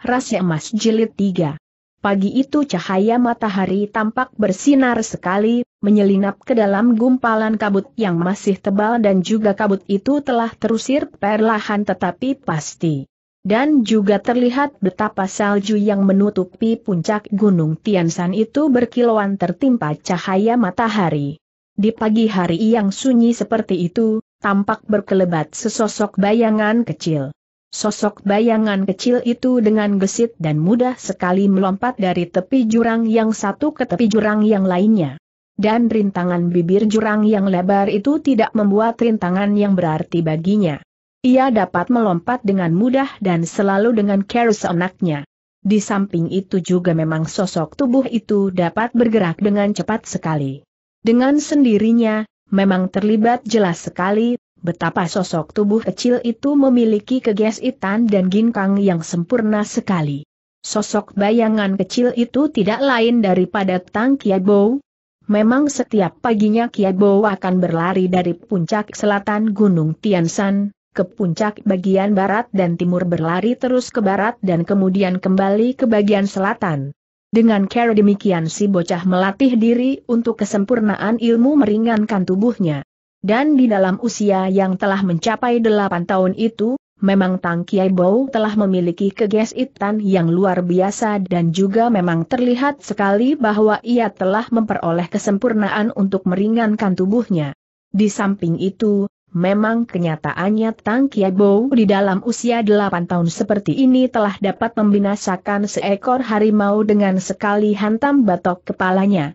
Rahasia Emas Jilid 3 Pagi itu cahaya matahari tampak bersinar sekali, menyelinap ke dalam gumpalan kabut yang masih tebal dan juga kabut itu telah terusir perlahan tetapi pasti. Dan juga terlihat betapa salju yang menutupi puncak gunung Tiansan itu berkilauan tertimpa cahaya matahari. Di pagi hari yang sunyi seperti itu, tampak berkelebat sesosok bayangan kecil. Sosok bayangan kecil itu dengan gesit dan mudah sekali melompat dari tepi jurang yang satu ke tepi jurang yang lainnya. Dan rintangan bibir jurang yang lebar itu tidak membuat rintangan yang berarti baginya. Ia dapat melompat dengan mudah dan selalu dengan care seenaknya. Di samping itu juga memang sosok tubuh itu dapat bergerak dengan cepat sekali. Dengan sendirinya, memang terlibat jelas sekali Betapa sosok tubuh kecil itu memiliki kegesitan dan ginkang yang sempurna sekali. Sosok bayangan kecil itu tidak lain daripada Tang Kiabo. Memang setiap paginya Kiabo akan berlari dari puncak selatan Gunung Tiansan, ke puncak bagian barat dan timur berlari terus ke barat dan kemudian kembali ke bagian selatan. Dengan cara demikian si bocah melatih diri untuk kesempurnaan ilmu meringankan tubuhnya. Dan di dalam usia yang telah mencapai delapan tahun itu, memang Tang Kiai Bau telah memiliki kegesitan yang luar biasa dan juga memang terlihat sekali bahwa ia telah memperoleh kesempurnaan untuk meringankan tubuhnya. Di samping itu, Memang kenyataannya Tang Kiabo di dalam usia delapan tahun seperti ini telah dapat membinasakan seekor harimau dengan sekali hantam batok kepalanya.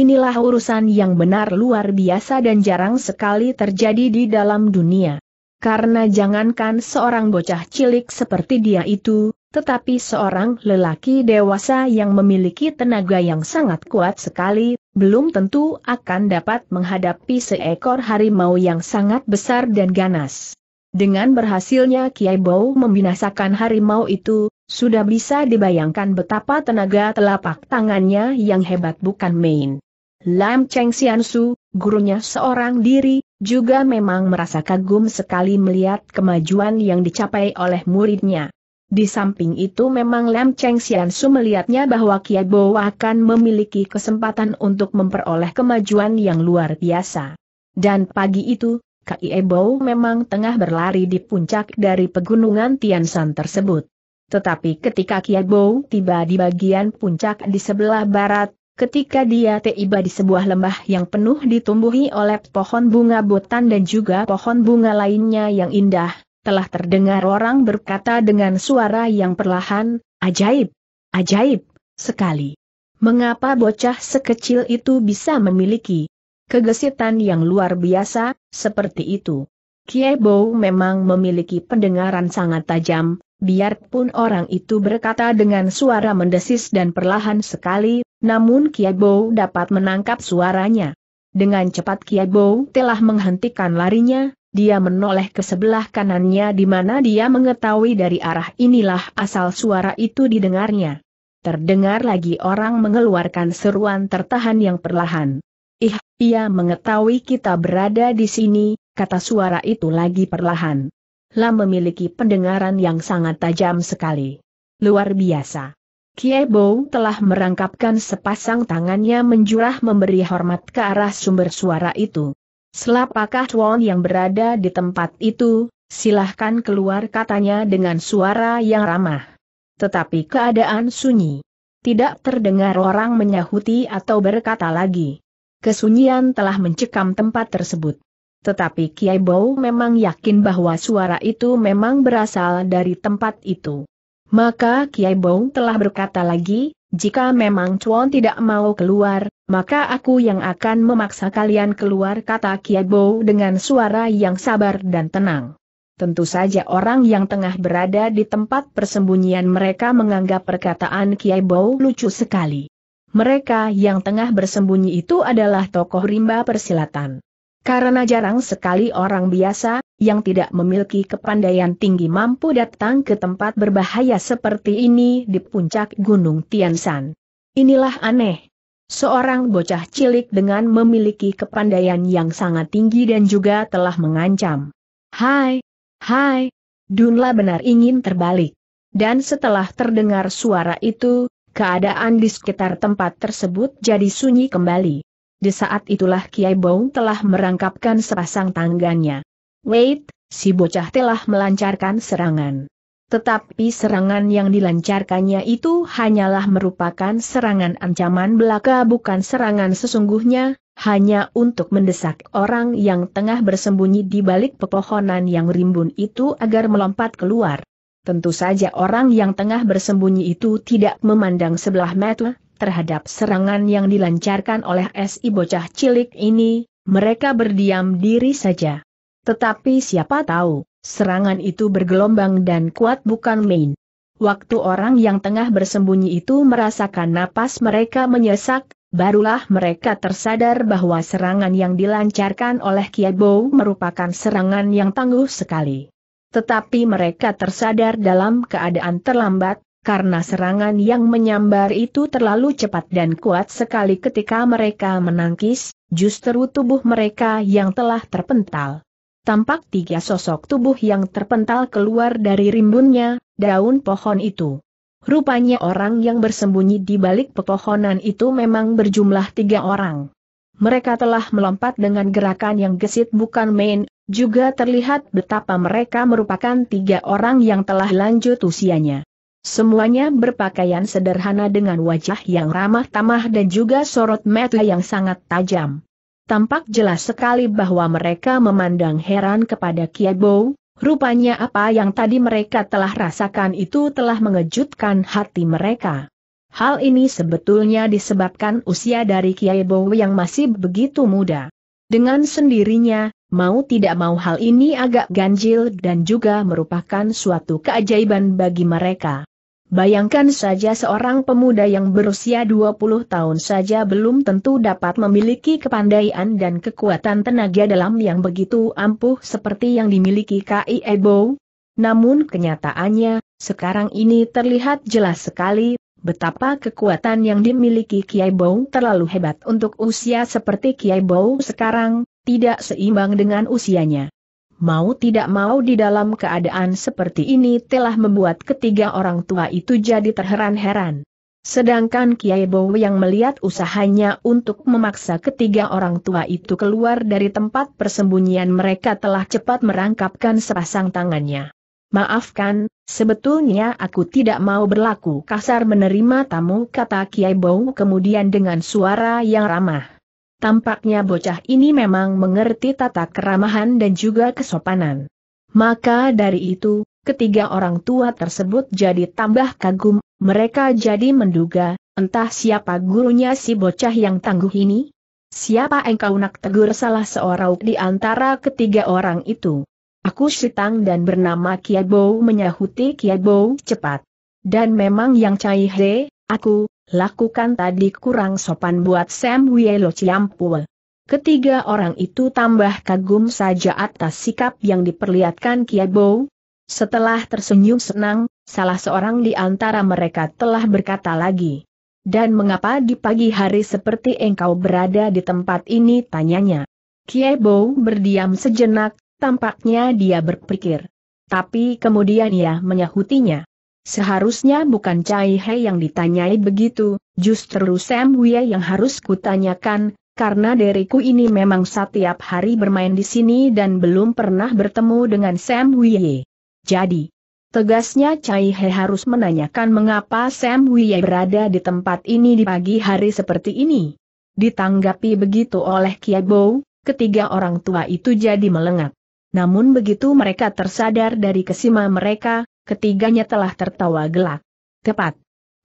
Inilah urusan yang benar luar biasa dan jarang sekali terjadi di dalam dunia. Karena jangankan seorang bocah cilik seperti dia itu, tetapi seorang lelaki dewasa yang memiliki tenaga yang sangat kuat sekali, belum tentu akan dapat menghadapi seekor harimau yang sangat besar dan ganas. Dengan berhasilnya Kiai Bau membinasakan harimau itu, sudah bisa dibayangkan betapa tenaga telapak tangannya yang hebat bukan main. Lam Cheng Xiansu, gurunya seorang diri, juga memang merasa kagum sekali melihat kemajuan yang dicapai oleh muridnya. Di samping itu memang Lam Cheng Xiansu melihatnya bahwa Kiai Bo akan memiliki kesempatan untuk memperoleh kemajuan yang luar biasa. Dan pagi itu, Kiai Bo memang tengah berlari di puncak dari pegunungan Tianshan tersebut. Tetapi ketika Kiai Bo tiba di bagian puncak di sebelah barat, Ketika dia tiba di sebuah lembah yang penuh ditumbuhi oleh pohon bunga botan dan juga pohon bunga lainnya yang indah, telah terdengar orang berkata dengan suara yang perlahan, ajaib, ajaib, sekali. Mengapa bocah sekecil itu bisa memiliki kegesitan yang luar biasa, seperti itu? Kiebo memang memiliki pendengaran sangat tajam, biarpun orang itu berkata dengan suara mendesis dan perlahan sekali, namun Kiabo dapat menangkap suaranya. Dengan cepat Kiabo telah menghentikan larinya, dia menoleh ke sebelah kanannya di mana dia mengetahui dari arah inilah asal suara itu didengarnya. Terdengar lagi orang mengeluarkan seruan tertahan yang perlahan. Ih, ia mengetahui kita berada di sini, kata suara itu lagi perlahan. Lam memiliki pendengaran yang sangat tajam sekali. Luar biasa. Kiebo telah merangkapkan sepasang tangannya menjurah memberi hormat ke arah sumber suara itu. Selapakah Tuan yang berada di tempat itu, silahkan keluar katanya dengan suara yang ramah. Tetapi keadaan sunyi. Tidak terdengar orang menyahuti atau berkata lagi. Kesunyian telah mencekam tempat tersebut. Tetapi Kiai Bau memang yakin bahwa suara itu memang berasal dari tempat itu. Maka Kiai Bong telah berkata lagi, jika memang Chuan tidak mau keluar, maka aku yang akan memaksa kalian keluar kata Kiai Bong dengan suara yang sabar dan tenang. Tentu saja orang yang tengah berada di tempat persembunyian mereka menganggap perkataan Kiai Bau lucu sekali. Mereka yang tengah bersembunyi itu adalah tokoh rimba persilatan. Karena jarang sekali orang biasa, yang tidak memiliki kepandaian tinggi mampu datang ke tempat berbahaya seperti ini di puncak Gunung Tiansan. Inilah aneh. Seorang bocah cilik dengan memiliki kepandaian yang sangat tinggi dan juga telah mengancam. Hai, hai, Dunla benar ingin terbalik. Dan setelah terdengar suara itu, keadaan di sekitar tempat tersebut jadi sunyi kembali. Di saat itulah Kiai Bong telah merangkapkan sepasang tangganya. Wait, si bocah telah melancarkan serangan. Tetapi serangan yang dilancarkannya itu hanyalah merupakan serangan ancaman belaka bukan serangan sesungguhnya, hanya untuk mendesak orang yang tengah bersembunyi di balik pepohonan yang rimbun itu agar melompat keluar. Tentu saja orang yang tengah bersembunyi itu tidak memandang sebelah mata terhadap serangan yang dilancarkan oleh SI bocah cilik ini, mereka berdiam diri saja. Tetapi siapa tahu, serangan itu bergelombang dan kuat bukan main. Waktu orang yang tengah bersembunyi itu merasakan napas mereka menyesak, barulah mereka tersadar bahwa serangan yang dilancarkan oleh Kiabo merupakan serangan yang tangguh sekali. Tetapi mereka tersadar dalam keadaan terlambat, karena serangan yang menyambar itu terlalu cepat dan kuat sekali ketika mereka menangkis, justru tubuh mereka yang telah terpental tampak tiga sosok tubuh yang terpental keluar dari rimbunnya, daun pohon itu. Rupanya orang yang bersembunyi di balik pepohonan itu memang berjumlah tiga orang. Mereka telah melompat dengan gerakan yang gesit bukan main, juga terlihat betapa mereka merupakan tiga orang yang telah lanjut usianya. Semuanya berpakaian sederhana dengan wajah yang ramah tamah dan juga sorot mata yang sangat tajam. Tampak jelas sekali bahwa mereka memandang heran kepada Kiebo, rupanya apa yang tadi mereka telah rasakan itu telah mengejutkan hati mereka. Hal ini sebetulnya disebabkan usia dari Kiai Bowo yang masih begitu muda. Dengan sendirinya, mau tidak mau hal ini agak ganjil dan juga merupakan suatu keajaiban bagi mereka. Bayangkan saja seorang pemuda yang berusia 20 tahun saja belum tentu dapat memiliki kepandaian dan kekuatan tenaga dalam yang begitu ampuh seperti yang dimiliki K.I. Ebo. Namun kenyataannya, sekarang ini terlihat jelas sekali, betapa kekuatan yang dimiliki Kiai Bow terlalu hebat untuk usia seperti Kiai Bow sekarang, tidak seimbang dengan usianya mau tidak mau di dalam keadaan seperti ini telah membuat ketiga orang tua itu jadi terheran-heran. Sedangkan Kiai Bowo yang melihat usahanya untuk memaksa ketiga orang tua itu keluar dari tempat persembunyian mereka telah cepat merangkapkan sepasang tangannya. Maafkan, sebetulnya aku tidak mau berlaku kasar menerima tamu kata Kiai Bowo kemudian dengan suara yang ramah. Tampaknya bocah ini memang mengerti tata keramahan dan juga kesopanan. Maka dari itu, ketiga orang tua tersebut jadi tambah kagum, mereka jadi menduga, entah siapa gurunya si bocah yang tangguh ini? Siapa engkau nak tegur salah seorang di antara ketiga orang itu? Aku Sitang dan bernama Kiabou menyahuti Kiabou cepat. Dan memang yang Cai He, aku, lakukan tadi kurang sopan buat Sam Wielo Ciampul. Ketiga orang itu tambah kagum saja atas sikap yang diperlihatkan Kiabo. Setelah tersenyum senang, salah seorang di antara mereka telah berkata lagi. Dan mengapa di pagi hari seperti engkau berada di tempat ini tanyanya. Kiebo berdiam sejenak, tampaknya dia berpikir. Tapi kemudian ia menyahutinya. Seharusnya bukan Cai He yang ditanyai begitu, justru Sam Wei yang harus kutanyakan, karena deriku ini memang setiap hari bermain di sini dan belum pernah bertemu dengan Sam Wei. Jadi, tegasnya Cai He harus menanyakan mengapa Sam Wei berada di tempat ini di pagi hari seperti ini. Ditanggapi begitu oleh Kiabo, ketiga orang tua itu jadi melengak. Namun begitu mereka tersadar dari kesima mereka, ketiganya telah tertawa gelak. Tepat.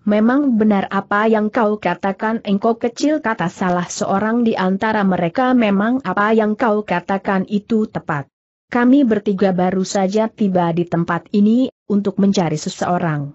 Memang benar apa yang kau katakan engkau kecil kata salah seorang di antara mereka memang apa yang kau katakan itu tepat. Kami bertiga baru saja tiba di tempat ini, untuk mencari seseorang.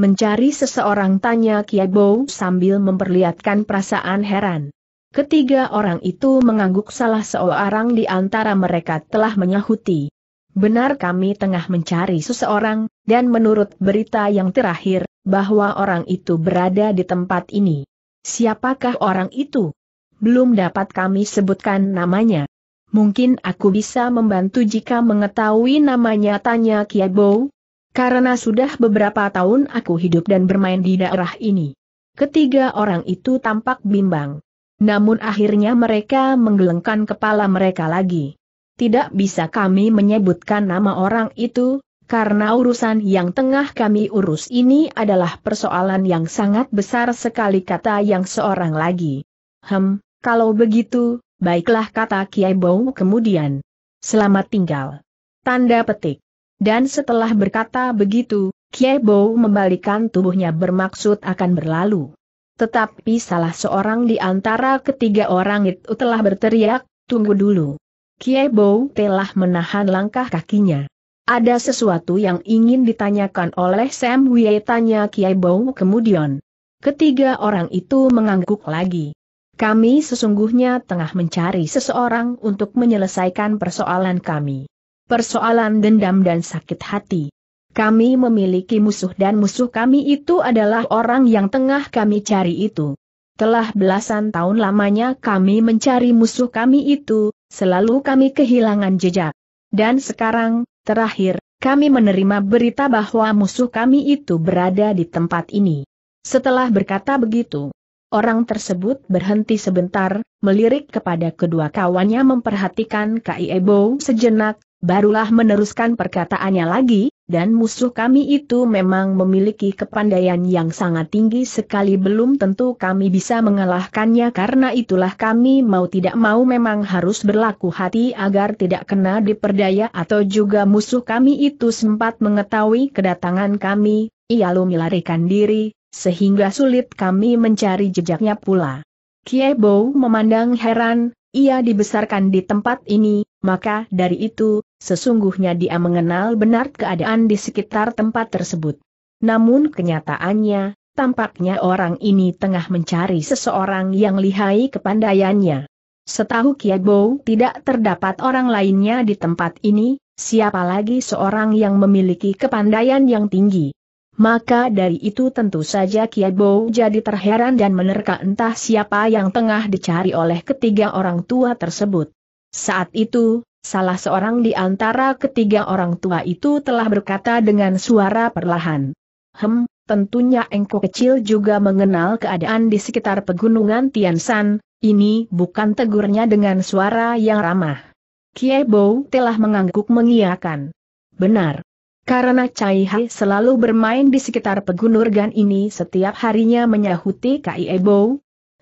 Mencari seseorang tanya Kiabo sambil memperlihatkan perasaan heran. Ketiga orang itu mengangguk salah seorang di antara mereka telah menyahuti. Benar kami tengah mencari seseorang, dan menurut berita yang terakhir, bahwa orang itu berada di tempat ini. Siapakah orang itu? Belum dapat kami sebutkan namanya. Mungkin aku bisa membantu jika mengetahui namanya tanya Kiabo. Karena sudah beberapa tahun aku hidup dan bermain di daerah ini. Ketiga orang itu tampak bimbang. Namun akhirnya mereka menggelengkan kepala mereka lagi tidak bisa kami menyebutkan nama orang itu, karena urusan yang tengah kami urus ini adalah persoalan yang sangat besar sekali kata yang seorang lagi. Hem, kalau begitu, baiklah kata Kiai Bau kemudian. Selamat tinggal. Tanda petik. Dan setelah berkata begitu, Kiai Bau membalikan tubuhnya bermaksud akan berlalu. Tetapi salah seorang di antara ketiga orang itu telah berteriak, tunggu dulu. Kie Bou telah menahan langkah kakinya. Ada sesuatu yang ingin ditanyakan oleh Sam Wei tanya Kie Bou kemudian. Ketiga orang itu mengangguk lagi. Kami sesungguhnya tengah mencari seseorang untuk menyelesaikan persoalan kami. Persoalan dendam dan sakit hati. Kami memiliki musuh dan musuh kami itu adalah orang yang tengah kami cari itu. Telah belasan tahun lamanya kami mencari musuh kami itu, Selalu kami kehilangan jejak. Dan sekarang, terakhir, kami menerima berita bahwa musuh kami itu berada di tempat ini. Setelah berkata begitu, orang tersebut berhenti sebentar, melirik kepada kedua kawannya memperhatikan Kai Ebo sejenak, Barulah meneruskan perkataannya lagi, dan musuh kami itu memang memiliki kepandaian yang sangat tinggi sekali belum tentu kami bisa mengalahkannya karena itulah kami mau tidak mau memang harus berlaku hati agar tidak kena diperdaya atau juga musuh kami itu sempat mengetahui kedatangan kami, ia melarikan diri, sehingga sulit kami mencari jejaknya pula. Kiebo memandang heran, ia dibesarkan di tempat ini, maka dari itu, sesungguhnya dia mengenal benar keadaan di sekitar tempat tersebut. Namun kenyataannya, tampaknya orang ini tengah mencari seseorang yang lihai kepandaiannya. Setahu Kiat Bow tidak terdapat orang lainnya di tempat ini, siapa lagi seorang yang memiliki kepandaian yang tinggi. Maka dari itu tentu saja Kiat Bow jadi terheran dan menerka entah siapa yang tengah dicari oleh ketiga orang tua tersebut. Saat itu, salah seorang di antara ketiga orang tua itu telah berkata dengan suara perlahan. Hem, tentunya engkau kecil juga mengenal keadaan di sekitar pegunungan Tian Tiansan, ini bukan tegurnya dengan suara yang ramah. Kiebo telah mengangguk mengiakan. Benar. Karena Cai Hai selalu bermain di sekitar pegunungan ini setiap harinya menyahuti Kiebo,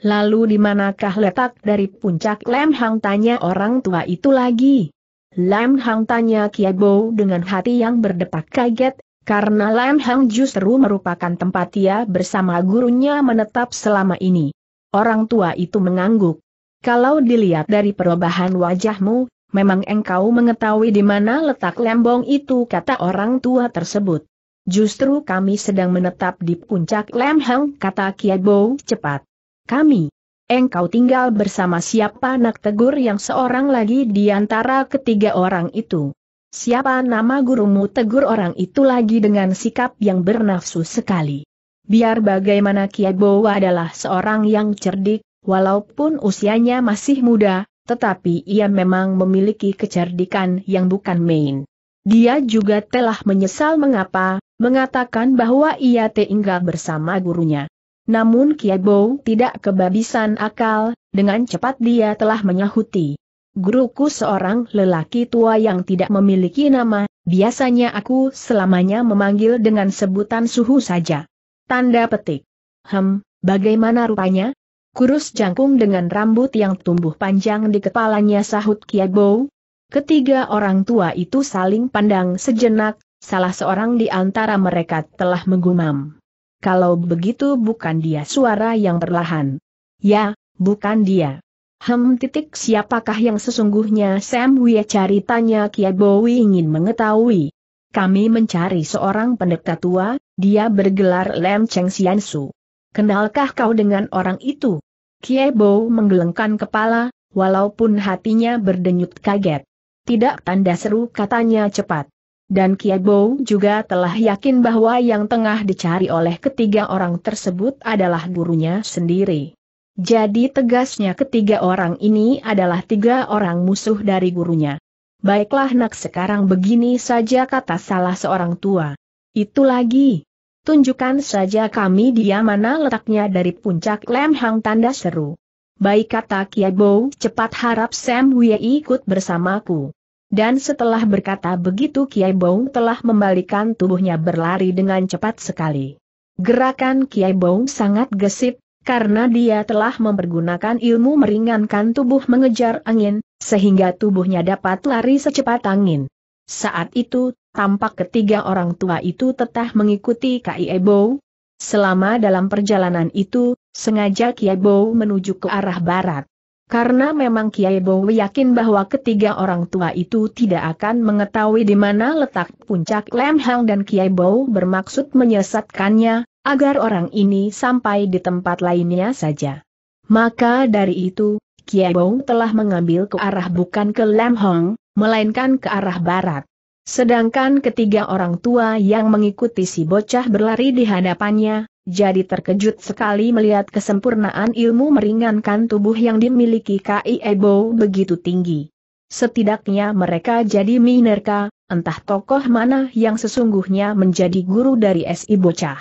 Lalu di manakah letak dari puncak Lam Hang tanya orang tua itu lagi? Lam Hang tanya Kia Bo dengan hati yang berdetak kaget, karena Lam Hang justru merupakan tempat ia bersama gurunya menetap selama ini. Orang tua itu mengangguk. Kalau dilihat dari perubahan wajahmu, memang engkau mengetahui di mana letak lembong itu kata orang tua tersebut. Justru kami sedang menetap di puncak Lam Hang kata Bo cepat. Kami. Engkau tinggal bersama siapa nak tegur yang seorang lagi di antara ketiga orang itu. Siapa nama gurumu tegur orang itu lagi dengan sikap yang bernafsu sekali. Biar bagaimana Bowa adalah seorang yang cerdik, walaupun usianya masih muda, tetapi ia memang memiliki kecerdikan yang bukan main. Dia juga telah menyesal mengapa, mengatakan bahwa ia tinggal bersama gurunya. Namun Kiebo tidak kebabisan akal, dengan cepat dia telah menyahuti. Guruku seorang lelaki tua yang tidak memiliki nama, biasanya aku selamanya memanggil dengan sebutan suhu saja. Tanda petik. Hem, bagaimana rupanya? Kurus jangkung dengan rambut yang tumbuh panjang di kepalanya sahut Kiebo. Ketiga orang tua itu saling pandang sejenak, salah seorang di antara mereka telah menggumam kalau begitu bukan dia suara yang perlahan. Ya, bukan dia. Hem titik siapakah yang sesungguhnya Sam Wia cari tanya Kia Bowie ingin mengetahui. Kami mencari seorang pendeta tua, dia bergelar Lem Cheng Sian Su. Kenalkah kau dengan orang itu? Kia Bo menggelengkan kepala, walaupun hatinya berdenyut kaget. Tidak tanda seru katanya cepat. Dan Kiebo juga telah yakin bahwa yang tengah dicari oleh ketiga orang tersebut adalah gurunya sendiri. Jadi tegasnya ketiga orang ini adalah tiga orang musuh dari gurunya. Baiklah nak sekarang begini saja kata salah seorang tua. Itu lagi. Tunjukkan saja kami dia mana letaknya dari puncak lemhang tanda seru. Baik kata Kiebo cepat harap Sam Wei ikut bersamaku. Dan setelah berkata begitu Kiai Bong telah membalikan tubuhnya berlari dengan cepat sekali. Gerakan Kiai Bong sangat gesit, karena dia telah mempergunakan ilmu meringankan tubuh mengejar angin, sehingga tubuhnya dapat lari secepat angin. Saat itu, tampak ketiga orang tua itu tetap mengikuti Kiai Bong. Selama dalam perjalanan itu, sengaja Kiai Bong menuju ke arah barat. Karena memang Kiai Bowo yakin bahwa ketiga orang tua itu tidak akan mengetahui di mana letak puncak Lem Hang dan Kiai Bowo bermaksud menyesatkannya, agar orang ini sampai di tempat lainnya saja. Maka dari itu, Kiai Bowo telah mengambil ke arah bukan ke Lem Hang, melainkan ke arah barat. Sedangkan ketiga orang tua yang mengikuti si bocah berlari di hadapannya, jadi terkejut sekali melihat kesempurnaan ilmu meringankan tubuh yang dimiliki Kai Ebo begitu tinggi. Setidaknya mereka jadi minerka, entah tokoh mana yang sesungguhnya menjadi guru dari S.I. Bocah.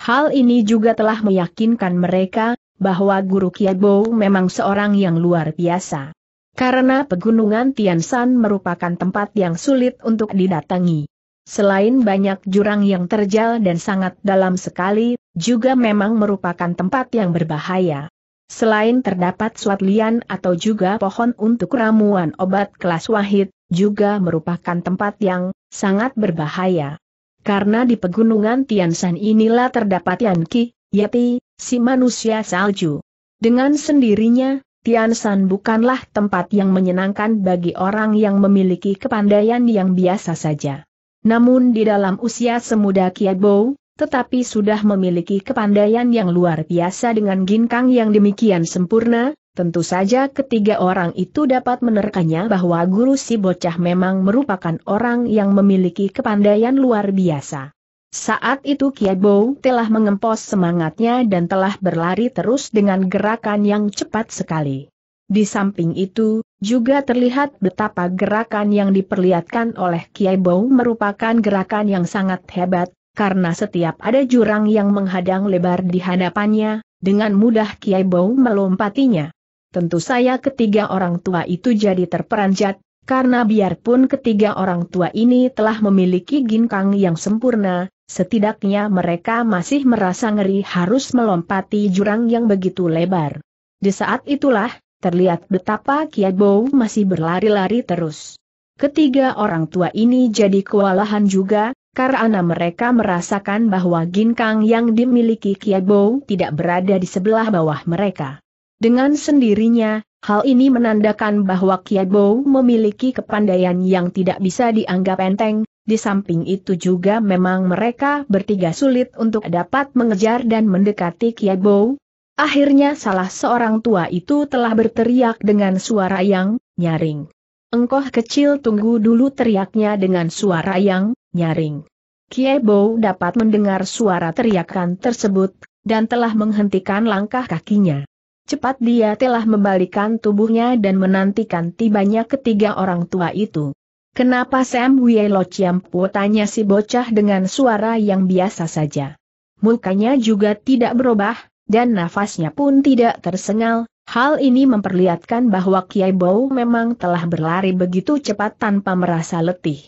Hal ini juga telah meyakinkan mereka, bahwa guru Kiebo memang seorang yang luar biasa. Karena pegunungan Tian Tiansan merupakan tempat yang sulit untuk didatangi. Selain banyak jurang yang terjal dan sangat dalam sekali, juga memang merupakan tempat yang berbahaya. Selain terdapat suat atau juga pohon untuk ramuan obat kelas wahid, juga merupakan tempat yang sangat berbahaya. Karena di pegunungan Tiansan inilah terdapat Yanqi, Yati, si manusia salju. Dengan sendirinya, Tiansan bukanlah tempat yang menyenangkan bagi orang yang memiliki kepandaian yang biasa saja. Namun di dalam usia semuda Kiabou, tetapi sudah memiliki kepandaian yang luar biasa dengan ginkang yang demikian sempurna, tentu saja ketiga orang itu dapat menerkanya bahwa guru si bocah memang merupakan orang yang memiliki kepandaian luar biasa. Saat itu Kiai Kiabo telah mengempos semangatnya dan telah berlari terus dengan gerakan yang cepat sekali. Di samping itu, juga terlihat betapa gerakan yang diperlihatkan oleh Kiai Bau merupakan gerakan yang sangat hebat, karena setiap ada jurang yang menghadang lebar di hadapannya, dengan mudah Kiai Bau melompatinya. Tentu saya ketiga orang tua itu jadi terperanjat, karena biarpun ketiga orang tua ini telah memiliki ginkang yang sempurna, setidaknya mereka masih merasa ngeri harus melompati jurang yang begitu lebar. Di saat itulah, terlihat betapa Kiai Bau masih berlari-lari terus. Ketiga orang tua ini jadi kewalahan juga, karena mereka merasakan bahwa ginkang yang dimiliki Kiabo tidak berada di sebelah bawah mereka. Dengan sendirinya, hal ini menandakan bahwa Kiabo memiliki kepandaian yang tidak bisa dianggap enteng, di samping itu juga memang mereka bertiga sulit untuk dapat mengejar dan mendekati Kiabo. Akhirnya salah seorang tua itu telah berteriak dengan suara yang nyaring. Engkoh kecil tunggu dulu teriaknya dengan suara yang nyaring. Kiebo dapat mendengar suara teriakan tersebut, dan telah menghentikan langkah kakinya. Cepat dia telah membalikan tubuhnya dan menantikan tibanya ketiga orang tua itu. Kenapa Sam Wielo Ciampu tanya si bocah dengan suara yang biasa saja. Mukanya juga tidak berubah, dan nafasnya pun tidak tersengal, hal ini memperlihatkan bahwa Kiai Bow memang telah berlari begitu cepat tanpa merasa letih.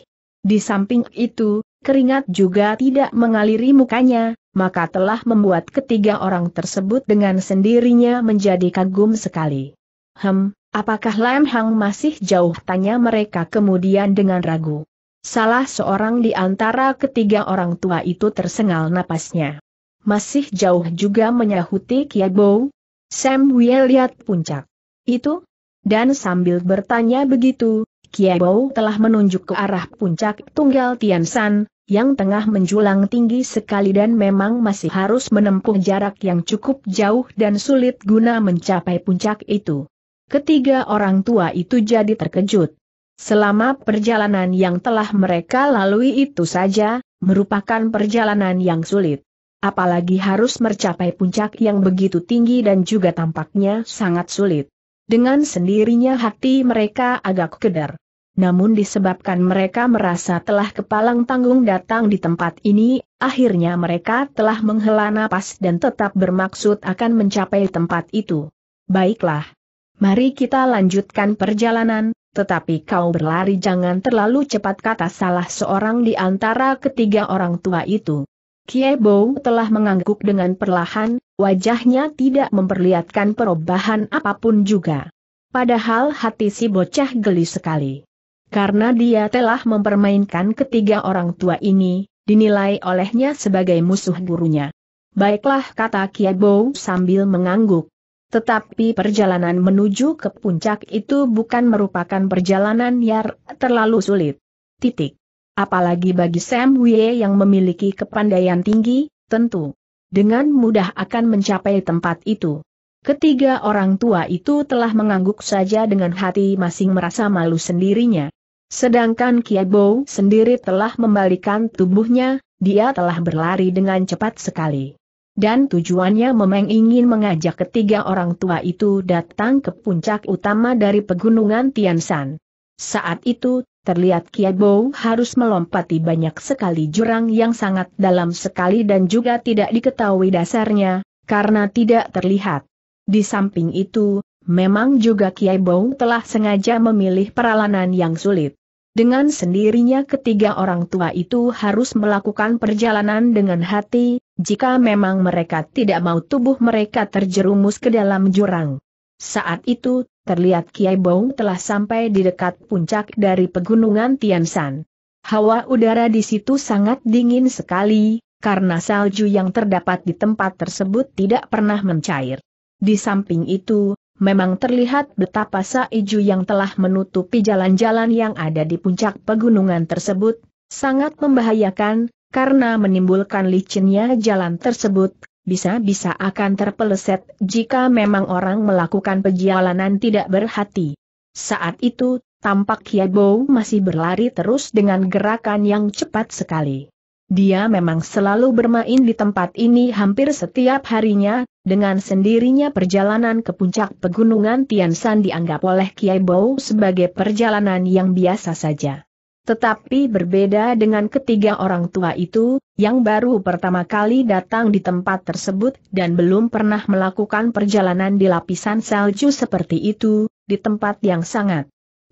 Di samping itu, keringat juga tidak mengaliri mukanya, maka telah membuat ketiga orang tersebut dengan sendirinya menjadi kagum sekali. Hem, apakah Lam Hang masih jauh? Tanya mereka kemudian dengan ragu. Salah seorang di antara ketiga orang tua itu tersengal napasnya. Masih jauh juga menyahuti Kiai Bow. Sam Wei lihat puncak. Itu? Dan sambil bertanya begitu, Kiebo telah menunjuk ke arah puncak Tunggal Tiansan, yang tengah menjulang tinggi sekali dan memang masih harus menempuh jarak yang cukup jauh dan sulit guna mencapai puncak itu. Ketiga orang tua itu jadi terkejut. Selama perjalanan yang telah mereka lalui itu saja, merupakan perjalanan yang sulit. Apalagi harus mencapai puncak yang begitu tinggi dan juga tampaknya sangat sulit. Dengan sendirinya hati mereka agak keder namun disebabkan mereka merasa telah kepalang tanggung datang di tempat ini, akhirnya mereka telah menghela napas dan tetap bermaksud akan mencapai tempat itu. Baiklah. Mari kita lanjutkan perjalanan, tetapi kau berlari jangan terlalu cepat kata salah seorang di antara ketiga orang tua itu. Kiebo telah mengangguk dengan perlahan, wajahnya tidak memperlihatkan perubahan apapun juga. Padahal hati si bocah geli sekali. Karena dia telah mempermainkan ketiga orang tua ini, dinilai olehnya sebagai musuh gurunya. Baiklah kata Bow sambil mengangguk. Tetapi perjalanan menuju ke puncak itu bukan merupakan perjalanan yang terlalu sulit. Titik. Apalagi bagi Sam Wee yang memiliki kepandaian tinggi, tentu dengan mudah akan mencapai tempat itu. Ketiga orang tua itu telah mengangguk saja dengan hati masing merasa malu sendirinya. Sedangkan Kiebo sendiri telah membalikan tubuhnya, dia telah berlari dengan cepat sekali. Dan tujuannya memang ingin mengajak ketiga orang tua itu datang ke puncak utama dari pegunungan Tiansan. Saat itu, terlihat Kiebo harus melompati banyak sekali jurang yang sangat dalam sekali dan juga tidak diketahui dasarnya, karena tidak terlihat. Di samping itu, memang juga Kiebo telah sengaja memilih peralanan yang sulit. Dengan sendirinya ketiga orang tua itu harus melakukan perjalanan dengan hati, jika memang mereka tidak mau tubuh mereka terjerumus ke dalam jurang. Saat itu, terlihat Kiai Bong telah sampai di dekat puncak dari pegunungan Tiansan. Hawa udara di situ sangat dingin sekali, karena salju yang terdapat di tempat tersebut tidak pernah mencair. Di samping itu, memang terlihat betapa Saiju yang telah menutupi jalan-jalan yang ada di puncak pegunungan tersebut, sangat membahayakan, karena menimbulkan licinnya jalan tersebut, bisa-bisa akan terpeleset jika memang orang melakukan perjalanan tidak berhati. Saat itu, tampak Kiabo masih berlari terus dengan gerakan yang cepat sekali. Dia memang selalu bermain di tempat ini hampir setiap harinya, dengan sendirinya perjalanan ke puncak pegunungan Tian San dianggap oleh Kiai Bau sebagai perjalanan yang biasa saja. Tetapi berbeda dengan ketiga orang tua itu, yang baru pertama kali datang di tempat tersebut dan belum pernah melakukan perjalanan di lapisan salju seperti itu, di tempat yang sangat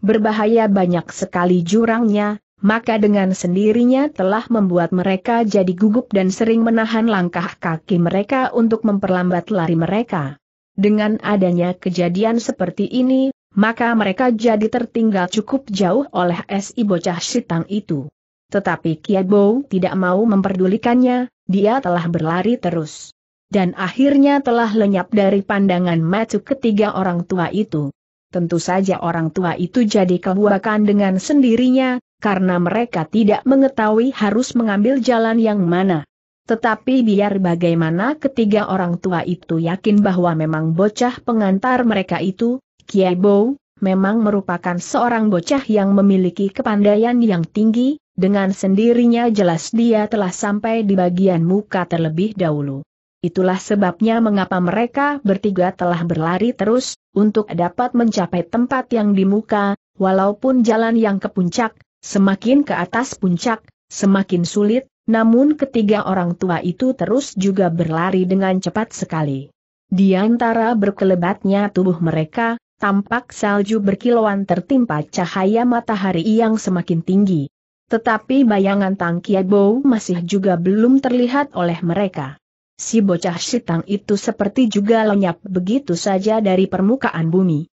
berbahaya banyak sekali jurangnya, maka dengan sendirinya telah membuat mereka jadi gugup dan sering menahan langkah kaki mereka untuk memperlambat lari mereka. Dengan adanya kejadian seperti ini, maka mereka jadi tertinggal cukup jauh oleh si bocah sitang itu. Tetapi Kiabo tidak mau memperdulikannya, dia telah berlari terus. Dan akhirnya telah lenyap dari pandangan mata ketiga orang tua itu. Tentu saja orang tua itu jadi kebuakan dengan sendirinya, karena mereka tidak mengetahui harus mengambil jalan yang mana. Tetapi biar bagaimana ketiga orang tua itu yakin bahwa memang bocah pengantar mereka itu, Kiai Bo, memang merupakan seorang bocah yang memiliki kepandaian yang tinggi, dengan sendirinya jelas dia telah sampai di bagian muka terlebih dahulu. Itulah sebabnya mengapa mereka bertiga telah berlari terus, untuk dapat mencapai tempat yang di muka, walaupun jalan yang ke puncak, Semakin ke atas puncak, semakin sulit, namun ketiga orang tua itu terus juga berlari dengan cepat sekali. Di antara berkelebatnya tubuh mereka, tampak salju berkilauan tertimpa cahaya matahari yang semakin tinggi. Tetapi bayangan Tang Kiebo masih juga belum terlihat oleh mereka. Si bocah sitang itu seperti juga lenyap begitu saja dari permukaan bumi.